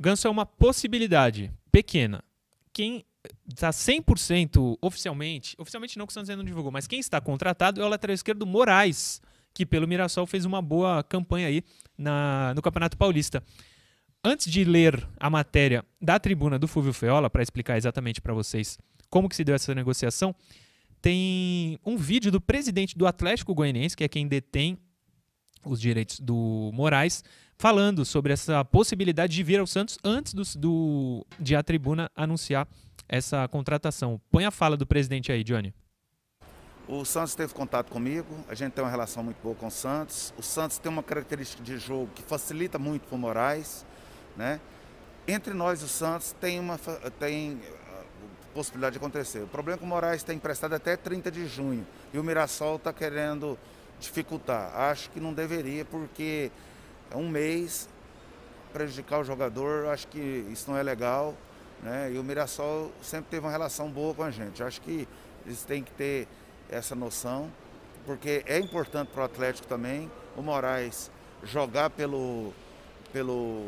ganso é uma possibilidade pequena. Quem está 100% oficialmente, oficialmente não, que o Santos ainda não divulgou, mas quem está contratado é o lateral esquerdo Moraes, que pelo Mirassol fez uma boa campanha aí na, no Campeonato Paulista. Antes de ler a matéria da tribuna do Fúvio Feola, para explicar exatamente para vocês como que se deu essa negociação, tem um vídeo do presidente do Atlético Goianiense, que é quem detém os direitos do Moraes, falando sobre essa possibilidade de vir ao Santos antes do, do, de a tribuna anunciar essa contratação. Põe a fala do presidente aí, Johnny. O Santos teve contato comigo, a gente tem uma relação muito boa com o Santos. O Santos tem uma característica de jogo que facilita muito para o Moraes. Né? Entre nós, o Santos tem uma tem ah, possibilidade de acontecer. O problema é que o Moraes está emprestado até 30 de junho e o Mirassol está querendo dificultar. Acho que não deveria, porque é um mês prejudicar o jogador, acho que isso não é legal. Né? E o Mirassol sempre teve uma relação boa com a gente. Acho que eles têm que ter essa noção, porque é importante para o Atlético também o Moraes jogar pelo, pelo,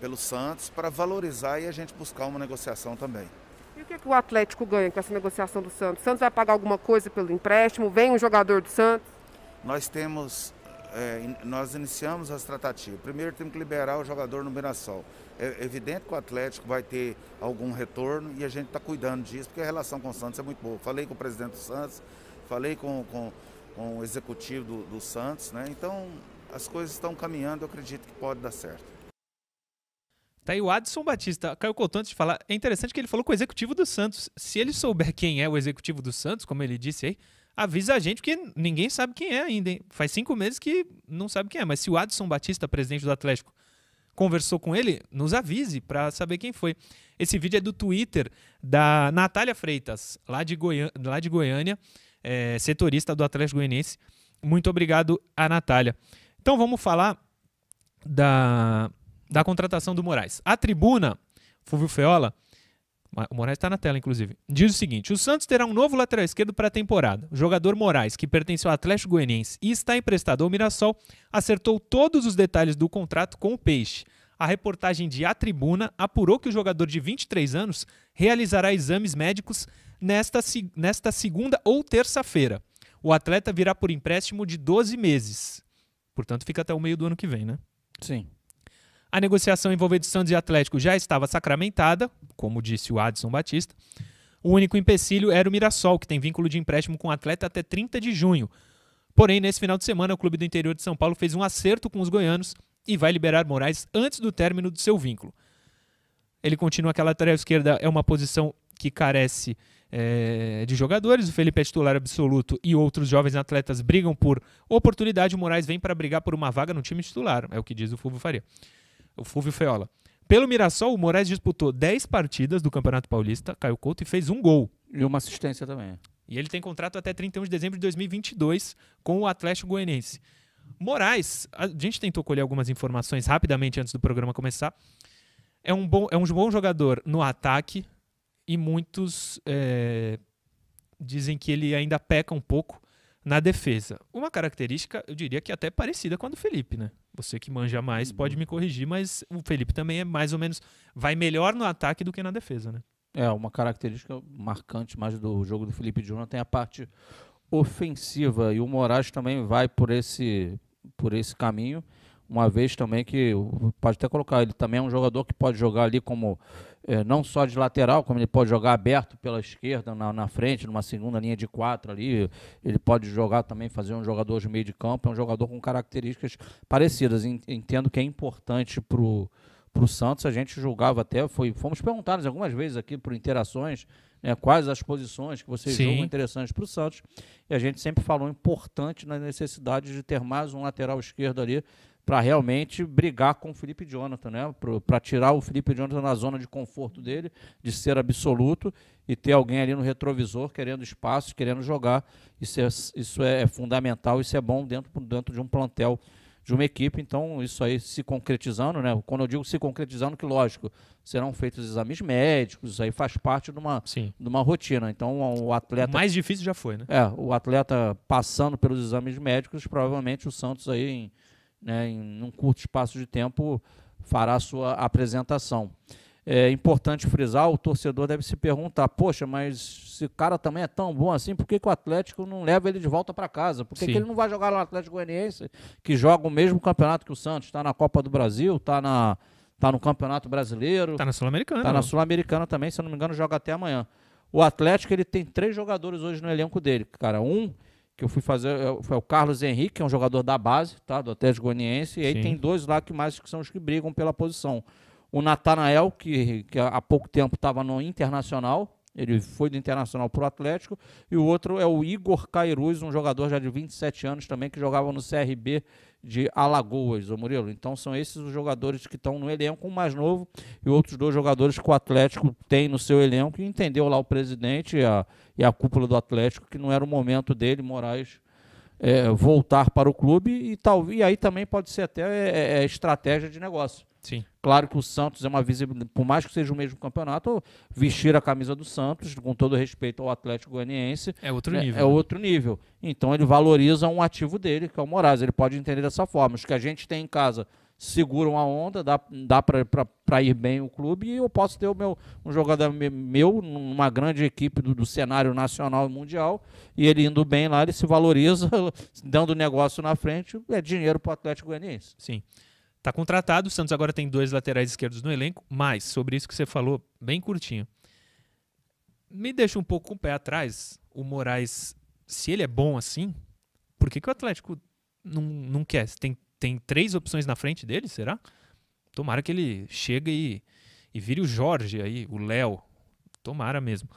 pelo Santos para valorizar e a gente buscar uma negociação também. E o que, é que o Atlético ganha com essa negociação do Santos? O Santos vai pagar alguma coisa pelo empréstimo? Vem um jogador do Santos? Nós temos é, nós iniciamos as tratativas. Primeiro temos que liberar o jogador no Mirassol. É evidente que o Atlético vai ter algum retorno e a gente está cuidando disso, porque a relação com o Santos é muito boa. Falei com o presidente do Santos, falei com, com, com o executivo do, do Santos, né? Então as coisas estão caminhando, eu acredito que pode dar certo. Tá aí o Adson Batista. Caio Couto, antes de falar, é interessante que ele falou com o executivo do Santos. Se ele souber quem é o executivo do Santos, como ele disse aí, avisa a gente, porque ninguém sabe quem é ainda. Hein? Faz cinco meses que não sabe quem é. Mas se o Adson Batista, presidente do Atlético, conversou com ele, nos avise para saber quem foi. Esse vídeo é do Twitter da Natália Freitas, lá de, Goiânia, lá de Goiânia é, setorista do Atlético Goianiense. Muito obrigado a Natália. Então vamos falar da, da contratação do Moraes. A tribuna, Fulvio Feola, o Moraes está na tela, inclusive. Diz o seguinte: o Santos terá um novo lateral esquerdo para a temporada. O jogador Moraes, que pertence ao Atlético Goianiense e está emprestado ao Mirassol, acertou todos os detalhes do contrato com o Peixe. A reportagem de A Tribuna apurou que o jogador de 23 anos realizará exames médicos nesta, nesta segunda ou terça-feira. O atleta virá por empréstimo de 12 meses. Portanto, fica até o meio do ano que vem, né? Sim. A negociação envolvendo Santos e Atlético já estava sacramentada, como disse o Adson Batista. O único empecilho era o Mirassol, que tem vínculo de empréstimo com o atleta até 30 de junho. Porém, nesse final de semana, o clube do interior de São Paulo fez um acerto com os goianos e vai liberar Moraes antes do término do seu vínculo. Ele continua que a lateral esquerda é uma posição que carece é, de jogadores. O Felipe é titular absoluto e outros jovens atletas brigam por oportunidade. O Moraes vem para brigar por uma vaga no time titular, é o que diz o Fulvio Faria o Fulvio Feola. Pelo Mirassol, o Moraes disputou 10 partidas do Campeonato Paulista, Caio Couto, e fez um gol. E uma assistência também. E ele tem contrato até 31 de dezembro de 2022 com o Atlético Goianiense. Moraes, a gente tentou colher algumas informações rapidamente antes do programa começar. É um bom, é um bom jogador no ataque e muitos é, dizem que ele ainda peca um pouco na defesa, uma característica, eu diria que é até parecida com a do Felipe, né? Você que manja mais uhum. pode me corrigir, mas o Felipe também é mais ou menos. Vai melhor no ataque do que na defesa, né? É, uma característica marcante mais do jogo do Felipe Júnior tem a parte ofensiva. E o Moraes também vai por esse, por esse caminho uma vez também que pode até colocar, ele também é um jogador que pode jogar ali como é, não só de lateral, como ele pode jogar aberto pela esquerda na, na, frente, numa segunda linha de quatro ali. Ele pode jogar também, fazer um jogador de meio de campo, é um jogador com características parecidas. Entendo que é importante para o Santos, a gente julgava até, foi, fomos perguntados algumas vezes aqui por interações né, quais as posições que vocês Sim. julgam interessantes para o Santos. E a gente sempre falou importante na necessidade de ter mais um lateral esquerdo ali para realmente brigar com o Felipe Jonathan, né? para tirar o Felipe Jonathan da zona de conforto dele, de ser absoluto, e ter alguém ali no retrovisor querendo espaço, querendo jogar. Isso é, isso é, é fundamental, isso é bom dentro, dentro de um plantel, de uma equipe. Então, isso aí se concretizando, né? quando eu digo se concretizando, que lógico, serão feitos exames médicos, isso aí faz parte de uma, Sim. de uma rotina. Então, o atleta. O mais difícil já foi, né? É, o atleta passando pelos exames médicos, provavelmente o Santos aí em né, em um curto espaço de tempo, fará sua apresentação. É importante frisar, o torcedor deve se perguntar, poxa, mas se o cara também é tão bom assim, por que, que o Atlético não leva ele de volta para casa? Por que, que, ele não vai jogar no Atlético Goianiense, que joga o mesmo campeonato que o Santos? Está na Copa do Brasil, está na, está no Campeonato Brasileiro. Está na Sul-Americana. Está na Sul-Americana também, se eu não me engano, joga até amanhã. O Atlético ele tem três jogadores hoje no elenco dele, cara. Um que eu fui fazer é foi o Carlos Henrique, que é um jogador da base, tá? Do Atlético Goianiense. E aí Sim. tem dois lá que mais que são os que brigam pela posição. O Natanael, que, que há pouco tempo estava no Internacional, ele foi do Internacional para o Atlético. E o outro é o Igor Cairuz, um jogador já de 27 anos também, que jogava no CRB de Alagoas, o Murilo. Então são esses os jogadores que estão no elenco, um mais novo e outros dois jogadores que o Atlético tem no seu elenco. E entendeu lá o presidente e a, e a cúpula do Atlético que não era o momento dele, Moraes é, voltar para o clube e tal. E aí também pode ser até é, é, é, estratégia de negócio. Sim. Claro que o Santos é uma visibilidade, por mais que seja o mesmo campeonato, vestir a camisa do Santos, com todo respeito ao Atlético Goianiense, é outro nível. É, é outro nível. Então ele valoriza um ativo dele, que é o Moraes. Ele pode entender dessa forma. Os que a gente tem em casa seguram a onda, dá, dá para ir bem o clube, e eu posso ter o meu, um jogador meu numa grande equipe do, do cenário nacional e mundial, e ele indo bem lá, ele se valoriza, dando negócio na frente, é dinheiro para o Atlético Goianiense. Sim. Está contratado, o Santos agora tem dois laterais esquerdos no elenco, mas sobre isso que você falou, bem curtinho. Me deixa um pouco com o pé atrás, o Moraes, se ele é bom assim, por que, que o Atlético não, não quer? tem tem três opções na frente dele, será? Tomara que ele chegue e, e vire o Jorge aí, o Léo. Tomara mesmo.